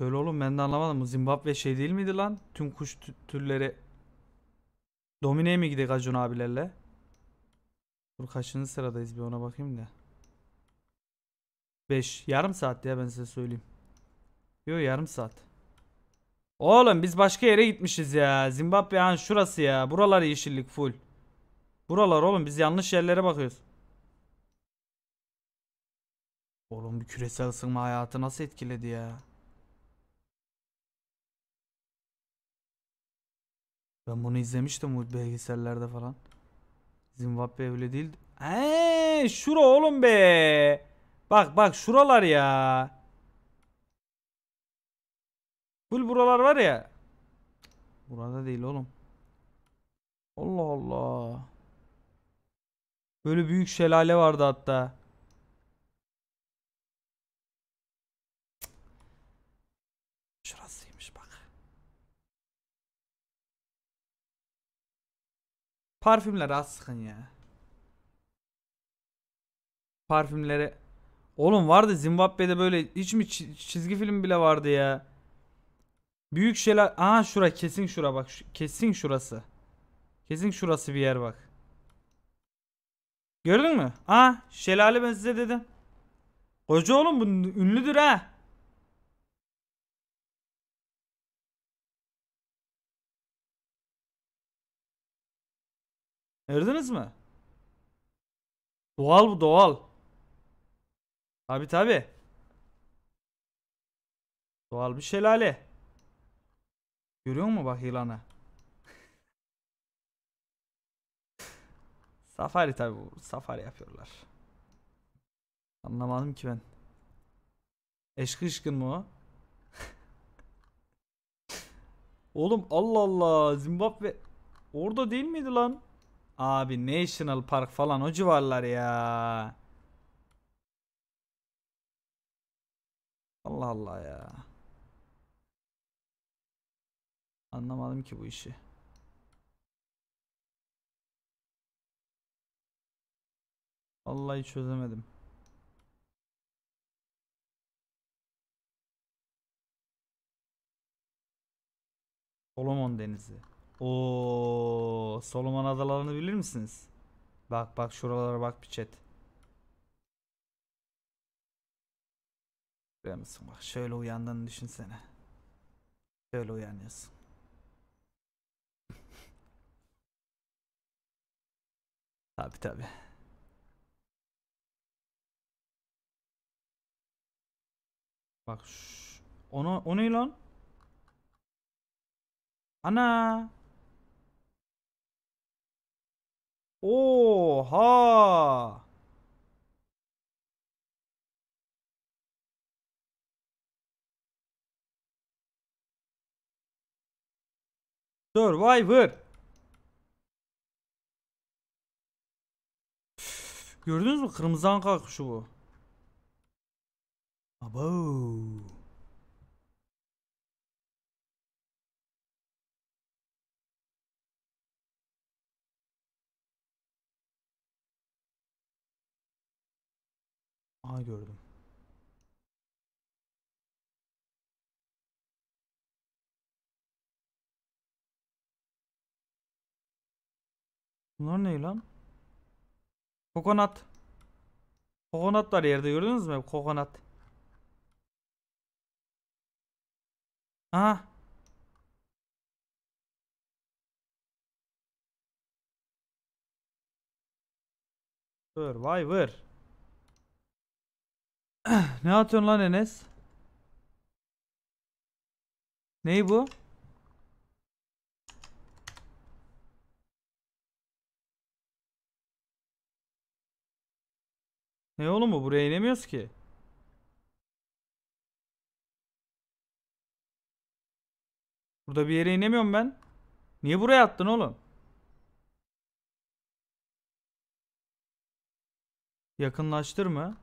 Öyle oğlum ben de anlamadım. Zimbabwe şey değil miydi lan? Tüm kuş türleri Domine'ye mi gidek Acun abilerle? Dur kaçıncı sıradayız bir ona bakayım da. 5. Yarım saat ya ben size söyleyeyim. Yo yarım saat. Oğlum biz başka yere gitmişiz ya. Zimbabwe han şurası ya. Buralar yeşillik full. Buralar oğlum biz yanlış yerlere bakıyoruz. Oğlum bir küresel ısınma hayatı nasıl etkiledi ya? Ben bunu izlemiştim bu belgesellerde falan. Zimbabwe öyle değil. Eee şura oğlum be. Bak bak şuralar ya. Full buralar var ya. Burada değil oğlum. Allah Allah. Böyle büyük şelale vardı hatta. Parfümler az sıkın ya. Parfümleri. Oğlum vardı Zimbabwe'de böyle hiç mi çizgi film bile vardı ya. Büyük şeyler. Aha şura kesin şura bak. Kesin şurası. Kesin şurası bir yer bak. Gördün mü? Aa şelale ben size dedim. Koca oğlum bu ünlüdür ha. Gördünüz mü? Doğal bu doğal. Tabi tabi. Doğal bir şelale. Görüyor musun bak yılanı? safari tabi bu. Safari yapıyorlar. Anlamadım ki ben. Eşkışkın mı o? Oğlum Allah Allah Zimbabwe orada değil miydi lan? Abi National Park falan o civarlar ya. Allah Allah ya. Anlamadım ki bu işi. Vallahi çözemedim. Solomon Denizi. O Solomon adalarını bilir misiniz? Bak bak şuralara bak bir chat. Biliyor musun? Bak şöyle uyandığını düşünsene. Şöyle uyanıyorsun. tabi tabi. Bak şu... Onu, o ne lan? Ana! Oha! Survivor. Üf, gördünüz mü? Kırmızı anka akışı bu. Abo. Aha gördüm. Bunlar ne lan? Kokonat. Kokonat var yerde gördünüz mü? Kokonat. Aha. Survivor ne atıyorsun lan Enes? Ney bu? Ne oğlum bu? Buraya inemiyoruz ki. Burada bir yere inemiyorum ben. Niye buraya attın oğlum? Yakınlaştır mı?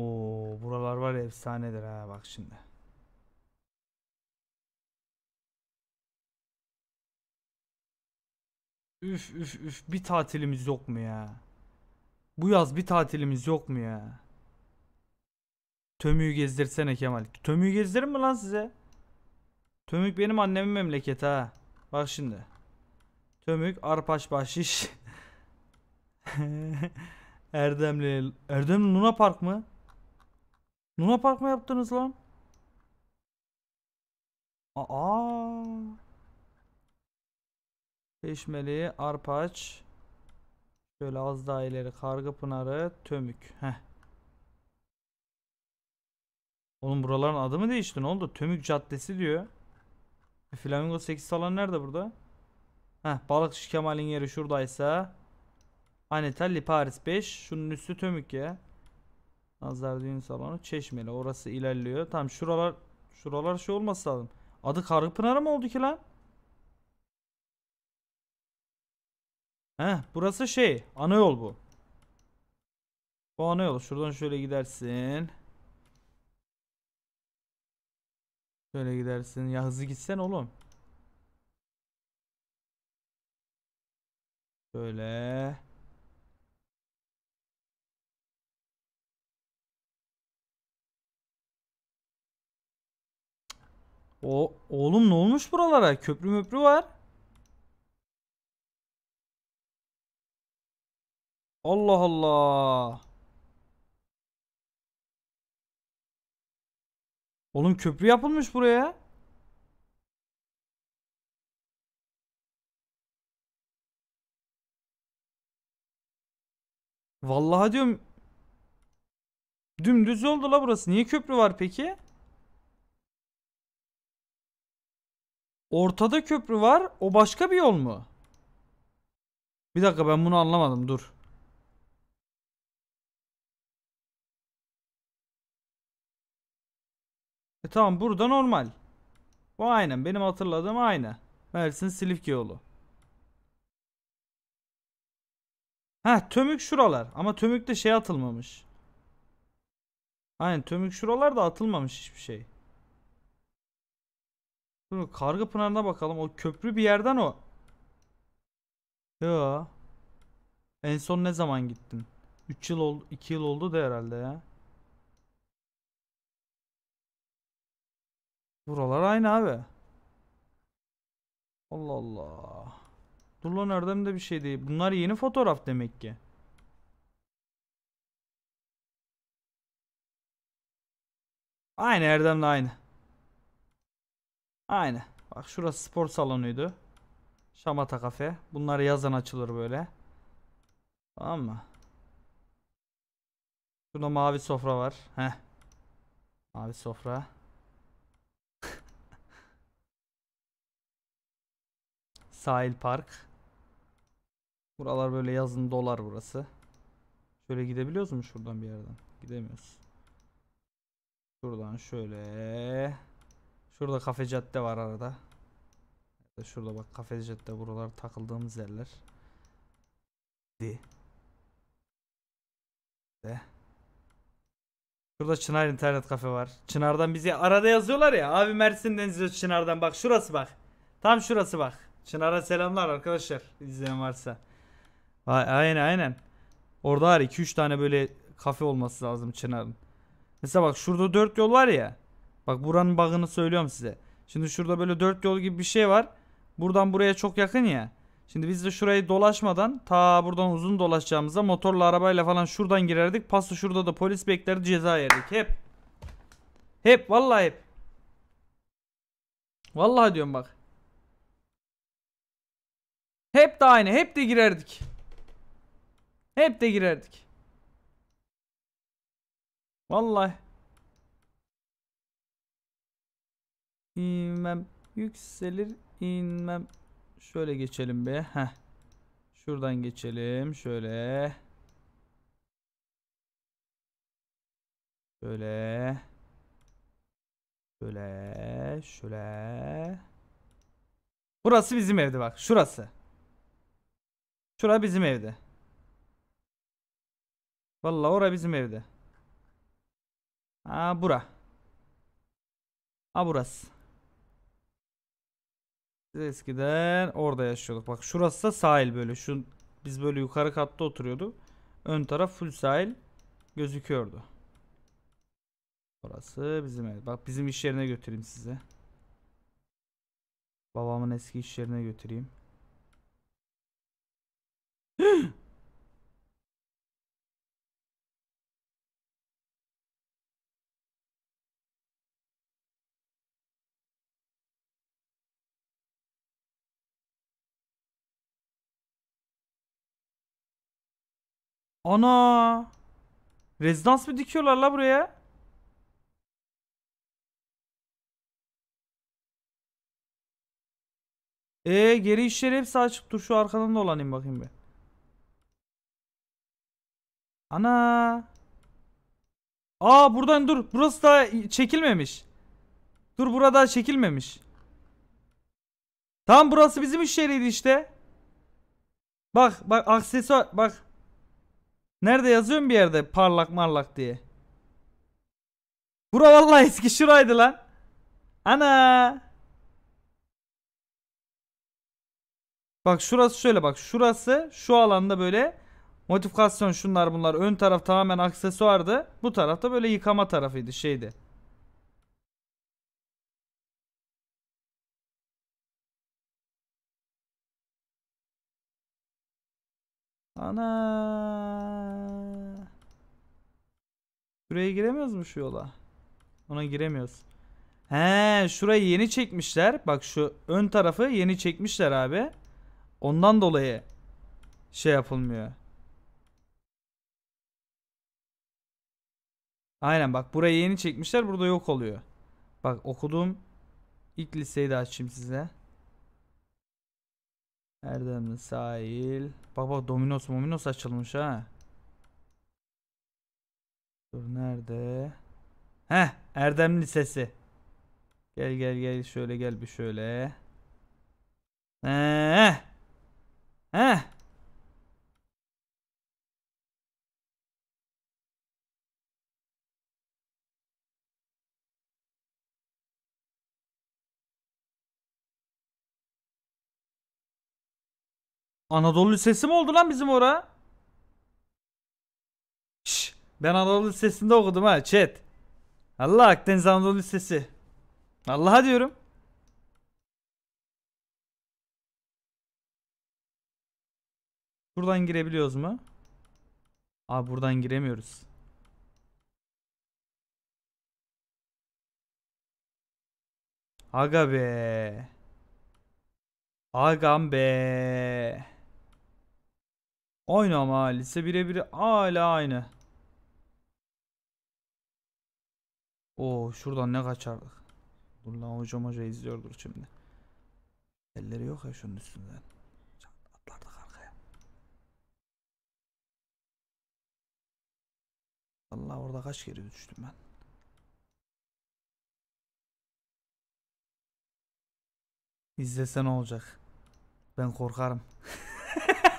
Oo buralar var ya efsanedir ha bak şimdi. Üf üf üf bir tatilimiz yok mu ya? Bu yaz bir tatilimiz yok mu ya? Tömüyü gezdirsene Kemal. Tömüyü gezdirir mi lan size? Tömük benim annemin memleketi ha. Bak şimdi. Tömük, Arpaş Bahşiş. Erdemli. Erdemli Luna Park mı? Luna Park mı yaptınız lan? Aa. Peşmeli, arpaç. Şöyle az daha ileri kargı pınarı, tömük. Heh. Oğlum buraların adı mı değişti? Ne oldu? Tömük Caddesi diyor. E, Flamingo 8 salon nerede burada? Heh, Balıkçı Kemal'in yeri şuradaysa. Anitelli Paris 5. Şunun üstü Tömük ya. Nazlar düğün salonu Çeşmeli. Orası ilerliyor. Tam şuralar şuralar şey olması lazım. Adı Kargıpınar mı oldu ki lan? Heh, burası şey. Ana yol bu. Bu ana yol. Şuradan şöyle gidersin. Şöyle gidersin. Ya hızlı gitsen oğlum. Şöyle. O oğlum ne olmuş buralara? Köprü möprü var. Allah Allah. Oğlum köprü yapılmış buraya. Vallahi diyorum dümdüz oldu la burası. Niye köprü var peki? Ortada köprü var. O başka bir yol mu? Bir dakika ben bunu anlamadım. Dur. E tamam burada normal. Bu aynen. Benim hatırladığım aynı. Mersin Silifke yolu. Ha tömük şuralar. Ama tömükte şey atılmamış. Aynen tömük şuralarda atılmamış hiçbir şey. Dur Kargı Pınarı'na bakalım. O köprü bir yerden o. Ya. En son ne zaman gittin? 3 yıl oldu, 2 yıl oldu da herhalde ya. Buralar aynı abi. Allah Allah. Dur lan Erdem de bir şey değil. Bunlar yeni fotoğraf demek ki. Aynı Erdem de aynı. Aynı. Bak şurası spor salonuydu. Şamata kafe. Bunlar yazın açılır böyle. Tamam mı? Şurada mavi sofra var. Heh. Mavi sofra. Sahil park. Buralar böyle yazın dolar burası. Şöyle gidebiliyoruz mu şuradan bir yerden? Gidemiyoruz. Şuradan şöyle. Şurada kafe cadde var arada. Şurada bak kafe cadde buralar takıldığımız yerler. Di. De. Şurada Çınar internet kafe var. Çınar'dan bizi arada yazıyorlar ya. Abi Mersin'den izliyoruz Çınar'dan. Bak şurası bak. Tam şurası bak. Çınar'a selamlar arkadaşlar. izleyen varsa. Aynen aynen. Orada var 2-3 tane böyle kafe olması lazım Çınar'ın. Mesela bak şurada 4 yol var ya. Bak buranın bug'ını söylüyorum size. Şimdi şurada böyle dört yol gibi bir şey var. Buradan buraya çok yakın ya. Şimdi biz de şurayı dolaşmadan ta buradan uzun dolaşacağımıza motorla arabayla falan şuradan girerdik. Paso şurada da polis beklerdi ceza yerdik. Hep. Hep vallahi hep. Vallahi diyorum bak. Hep de aynı. Hep de girerdik. Hep de girerdik. Vallahi. inmem. Yükselir inmem. Şöyle geçelim be. ha. Şuradan geçelim. Şöyle. Şöyle. Şöyle. Şöyle. Burası bizim evde bak. Şurası. Şura bizim evde. Vallahi ora bizim evde. Ha bura. Ha burası. Biz eskiden orada yaşıyorduk. Bak şurası da sahil böyle. Şu biz böyle yukarı katta oturuyordu. Ön taraf full sahil gözüküyordu. Burası bizim ev. Bak bizim iş yerine götüreyim size. Babamın eski iş yerine götüreyim. Ana. Rezidans mı dikiyorlar la buraya? E geri işleri hepsi açık. Dur şu arkadan da bakayım bir. Ana. Aa buradan dur. Burası da çekilmemiş. Dur burada çekilmemiş. Tam burası bizim iş yeriydi işte. Bak bak aksesuar bak. Nerede yazıyorum bir yerde parlak marlak diye. Bura vallahi eski şuraydı lan. Ana. Bak şurası şöyle bak. Şurası şu alanda böyle modifikasyon şunlar bunlar. Ön taraf tamamen aksesuardı. Bu tarafta böyle yıkama tarafıydı şeydi. Ana. Şuraya giremiyoruz mu şu yola? Ona giremiyoruz. He, şurayı yeni çekmişler. Bak şu ön tarafı yeni çekmişler abi. Ondan dolayı şey yapılmıyor. Aynen bak burayı yeni çekmişler. Burada yok oluyor. Bak okuduğum ilk liseyi de açayım size. Erdemli sahil. Bak bak Dominos Mominos açılmış ha. Dur nerede? Heh Erdem Lisesi. Gel gel gel şöyle gel bir şöyle. Heh. Heh. Anadolu Lisesi mi oldu lan bizim orada. Ben Anadolu Lisesi'nde okudum ha chat. Allah Akdeniz Anadolu Lisesi. Allah'a diyorum. Buradan girebiliyoruz mu? Aa buradan giremiyoruz. Aga be. Agam be. Aynı ama lise birebir hala aynı. Oo şuradan ne kaçardık. Dur lan hocam hoca izliyordur şimdi. Elleri yok ya şunun üstünden. Atlardık arkaya. Allah orada kaç kere düştüm ben. İzlesen olacak. Ben korkarım.